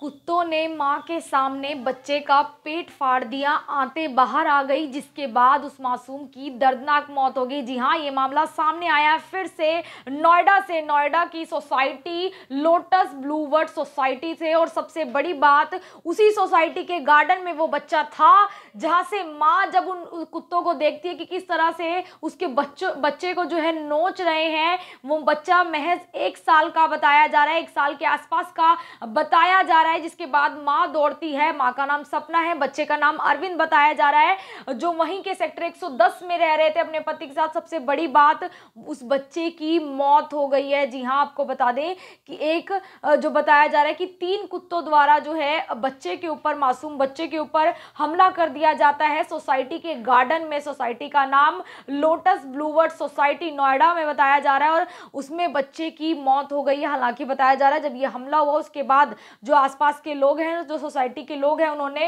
कुत्तों ने मां के सामने बच्चे का पेट फाड़ दिया आते बाहर आ गई जिसके बाद उस मासूम की दर्दनाक मौत हो गई जी हाँ ये मामला सामने आया है फिर से नोएडा से नोएडा की सोसाइटी लोटस ब्लूवर्ड सोसाइटी से और सबसे बड़ी बात उसी सोसाइटी के गार्डन में वो बच्चा था जहाँ से माँ जब उन कुत्तों को देखती है कि किस तरह से उसके बच्चों बच्चे को जो है नोच रहे हैं वो बच्चा महज एक साल का बताया जा रहा है एक साल के आसपास का बताया जा रहा है रहा है जिसके बाद माँ दौड़ती है माँ का नाम सपना है बच्चे का नाम अरविंद बताया जा रहा है जो वहीं के सेक्टर 110 में रह रहे थे अपने पति के साथ सबसे बड़ी बात उस बच्चे की मौत हो गई है जी हाँ आपको बता दें कि एक जो बताया जा रहा है कि तीन कुत्तों द्वारा जो है बच्चे के ऊपर मासूम बच्चे के ऊपर हमला कर दिया जाता है सोसाइटी के गार्डन में सोसाइटी का नाम लोटस ब्लूवर्ड सोसाइटी नोएडा में बताया जा रहा है और उसमें बच्चे की मौत हो गई हालांकि बताया जा रहा है जब ये हमला हुआ उसके बाद जो आस आसपास के लोग हैं जो सोसाइटी के लोग हैं उन्होंने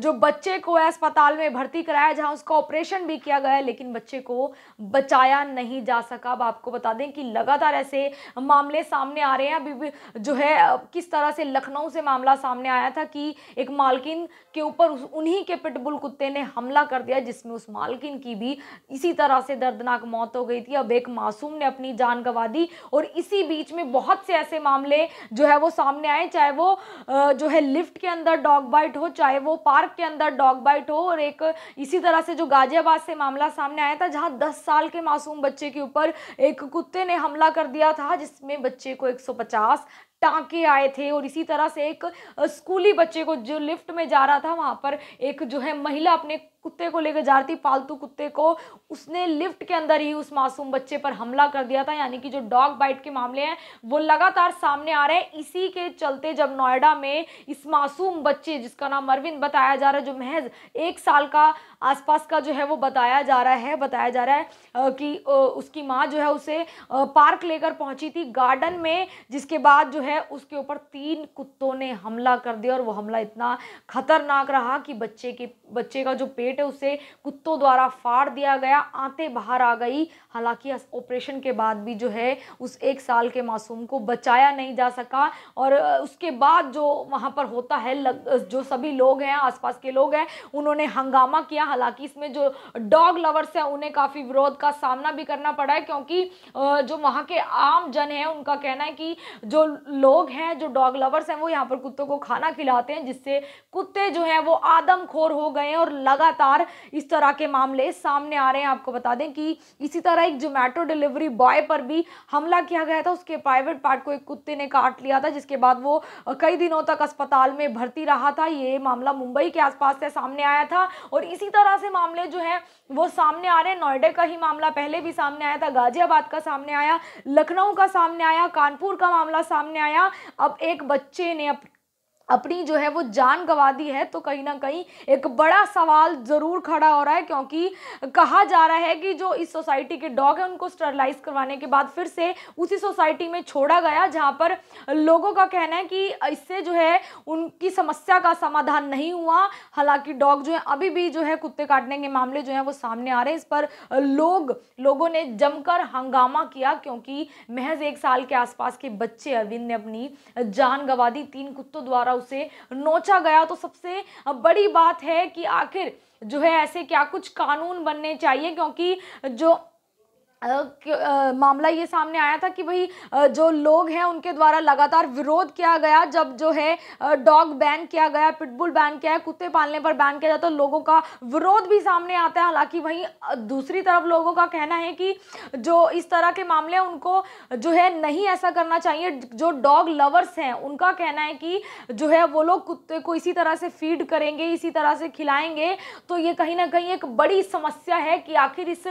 जो बच्चे को अस्पताल में भर्ती कराया जहां उसका ऑपरेशन भी किया गया लेकिन बच्चे को बचाया नहीं जा सका अब आपको बता दें कि लगातार ऐसे मामले सामने आ रहे हैं अभी जो है किस तरह से लखनऊ से मामला सामने आया था कि एक मालकिन के ऊपर उन्हीं के पिटबुल कुत्ते ने हमला कर दिया जिसमें उस मालकिन की भी इसी तरह से दर्दनाक मौत हो गई थी अब एक मासूम ने अपनी जान गंवा दी और इसी बीच में बहुत से ऐसे मामले जो है वो सामने आए चाहे वो जो है लिफ्ट के अंदर डॉग बाइट हो चाहे वो पार्क पार्क के अंदर डॉग बाइट हो और एक इसी तरह से जो गाजियाबाद से मामला सामने आया था जहां 10 साल के मासूम बच्चे के ऊपर एक कुत्ते ने हमला कर दिया था जिसमें बच्चे को 150 टाँके आए थे और इसी तरह से एक स्कूली बच्चे को जो लिफ्ट में जा रहा था वहाँ पर एक जो है महिला अपने कुत्ते को लेकर जा रही थी पालतू कुत्ते को उसने लिफ्ट के अंदर ही उस मासूम बच्चे पर हमला कर दिया था यानी कि जो डॉग बाइट के मामले हैं वो लगातार सामने आ रहे हैं इसी के चलते जब नोएडा में इस मासूम बच्चे जिसका नाम अरविंद बताया जा रहा है जो महज एक साल का आसपास का जो है वो बताया जा रहा है बताया जा रहा है कि उसकी माँ जो है उसे पार्क लेकर पहुंची थी गार्डन में जिसके बाद जो है है उसके ऊपर तीन कुत्तों ने हमला कर दिया और वो हमला इतना खतरनाक रहा कि बच्चे के बच्चे का जो पेट है उसे कुत्तों द्वारा फाड़ दिया गया आते बाहर आ गई हालांकि ऑपरेशन के बाद भी जो है उस एक साल के मासूम को बचाया नहीं जा सका और उसके बाद जो वहाँ पर होता है लग, जो सभी लोग हैं आसपास के लोग हैं उन्होंने हंगामा किया हालांकि इसमें जो डॉग लवर्स हैं उन्हें काफ़ी विरोध का सामना भी करना पड़ा है क्योंकि जो वहाँ के आम जन हैं उनका कहना है कि जो लोग हैं जो डॉग लवर्स हैं वो यहाँ पर कुत्तों को खाना खिलाते हैं जिससे कुत्ते जो हैं वो आदमखोर हो गए हैं और लगातार इस तरह के मामले सामने आ रहे हैं आपको बता दें कि इसी तरह एक जोमेटो डिलीवरी बॉय पर भी हमला किया गया था उसके प्राइवेट पार्ट को एक कुत्ते ने काट लिया था जिसके बाद वो कई दिनों तक अस्पताल में भर्ती रहा था ये मामला मुंबई के आसपास से सामने आया था और इसी तरह से मामले जो हैं वो सामने आ रहे हैं नोएडा का ही मामला पहले भी सामने आया था गाजियाबाद का सामने आया लखनऊ का सामने आया कानपुर का मामला सामने आया बनाया अब एक बच्चे ने अपनी जो है वो जान गंवा दी है तो कहीं ना कहीं एक बड़ा सवाल ज़रूर खड़ा हो रहा है क्योंकि कहा जा रहा है कि जो इस सोसाइटी के डॉग हैं उनको स्टरलाइज करवाने के बाद फिर से उसी सोसाइटी में छोड़ा गया जहां पर लोगों का कहना है कि इससे जो है उनकी समस्या का समाधान नहीं हुआ हालांकि डॉग जो है अभी भी जो है कुत्ते काटने के मामले जो हैं वो सामने आ रहे हैं इस पर लोग लोगों ने जमकर हंगामा किया क्योंकि महज एक साल के आसपास के बच्चे अरविंद ने अपनी जान गंवा दी तीन कुत्तों द्वारा द्वारा उसे नोचा गया तो सबसे बड़ी बात है कि आखिर जो है ऐसे क्या कुछ कानून बनने चाहिए क्योंकि जो मामला ये सामने आया था कि भाई जो लोग हैं उनके द्वारा लगातार विरोध किया गया जब जो है डॉग बैन किया गया पिटबुल बैन किया है कुत्ते पालने पर बैन किया जाता तो लोगों का विरोध भी सामने आता है हालांकि वहीं दूसरी तरफ लोगों का कहना है कि जो इस तरह के मामले हैं उनको जो है नहीं ऐसा करना चाहिए जो डॉग लवर्स हैं उनका कहना है कि जो है वो लोग कुत्ते को इसी तरह से फीड करेंगे इसी तरह से खिलाएंगे तो ये कहीं ना कहीं एक बड़ी समस्या है कि आखिर इस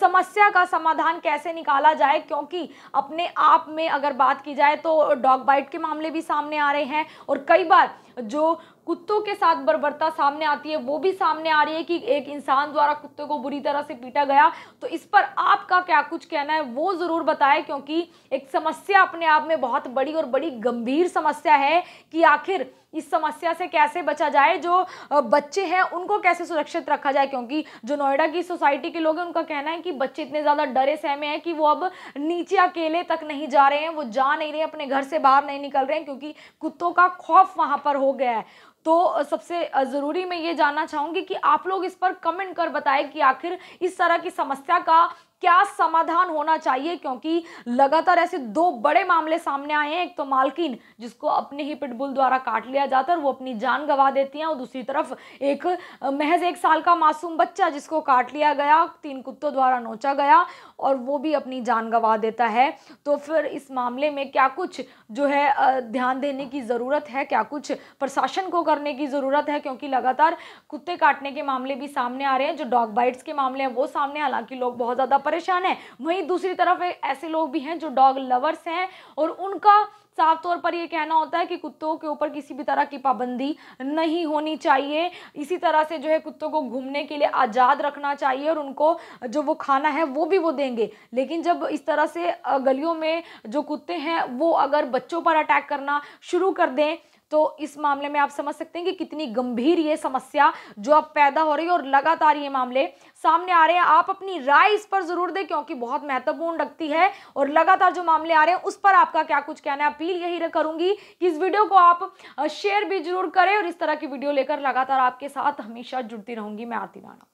समस्या का समाधान समाधान कैसे निकाला जाए क्योंकि अपने आप में अगर बात की जाए तो डॉग बाइट के मामले भी सामने आ रहे हैं और कई बार जो कुत्तों के साथ बर्बरता सामने आती है वो भी सामने आ रही है कि एक इंसान द्वारा कुत्ते को बुरी तरह से पीटा गया तो इस पर आपका क्या कुछ कहना है वो ज़रूर बताएं क्योंकि एक समस्या अपने आप में बहुत बड़ी और बड़ी गंभीर समस्या है कि आखिर इस समस्या से कैसे बचा जाए जो बच्चे हैं उनको कैसे सुरक्षित रखा जाए क्योंकि जो नोएडा की सोसाइटी के लोग हैं उनका कहना है कि बच्चे इतने ज़्यादा डरे सहमे हैं कि वो अब नीचे अकेले तक नहीं जा रहे हैं वो जा नहीं रहे हैं अपने घर से बाहर नहीं निकल रहे हैं क्योंकि कुत्तों का खौफ वहाँ पर हो गया है तो सबसे ज़रूरी मैं ये जानना चाहूँगी कि आप लोग इस पर कमेंट कर बताएं कि आखिर इस तरह की समस्या का क्या समाधान होना चाहिए क्योंकि लगातार ऐसे दो बड़े मामले सामने आए हैं एक तो मालकिन जिसको अपने ही पिटबुल द्वारा काट लिया जाता है और वो अपनी जान गवा देती हैं और दूसरी तरफ एक महज एक साल का मासूम बच्चा जिसको काट लिया गया तीन कुत्तों द्वारा नोचा गया और वो भी अपनी जान गंवा देता है तो फिर इस मामले में क्या कुछ जो है ध्यान देने की ज़रूरत है क्या कुछ प्रशासन को करने की ज़रूरत है क्योंकि लगातार कुत्ते काटने के मामले भी सामने आ रहे हैं जो डॉग बाइट्स के मामले हैं वो सामने हालांकि लोग बहुत ज़्यादा परेशान है वहीं दूसरी तरफ ऐसे लोग भी हैं जो डॉग लवर्स हैं और उनका साफ तौर पर यह कहना होता है कि कुत्तों के ऊपर किसी भी तरह की पाबंदी नहीं होनी चाहिए इसी तरह से जो है कुत्तों को घूमने के लिए आज़ाद रखना चाहिए और उनको जो वो खाना है वो भी वो देंगे लेकिन जब इस तरह से गलियों में जो कुत्ते हैं वो अगर बच्चों पर अटैक करना शुरू कर दें तो इस मामले में आप समझ सकते हैं कि कितनी गंभीर ये समस्या जो अब पैदा हो रही है और लगातार ये मामले सामने आ रहे हैं आप अपनी राय इस पर ज़रूर दें क्योंकि बहुत महत्वपूर्ण रखती है और लगातार जो मामले आ रहे हैं उस पर आपका क्या कुछ कहना है अपील यही करूंगी कि इस वीडियो को आप शेयर भी जरूर करें और इस तरह की वीडियो लेकर लगातार आपके साथ हमेशा जुड़ती रहूंगी मैं आरती राणा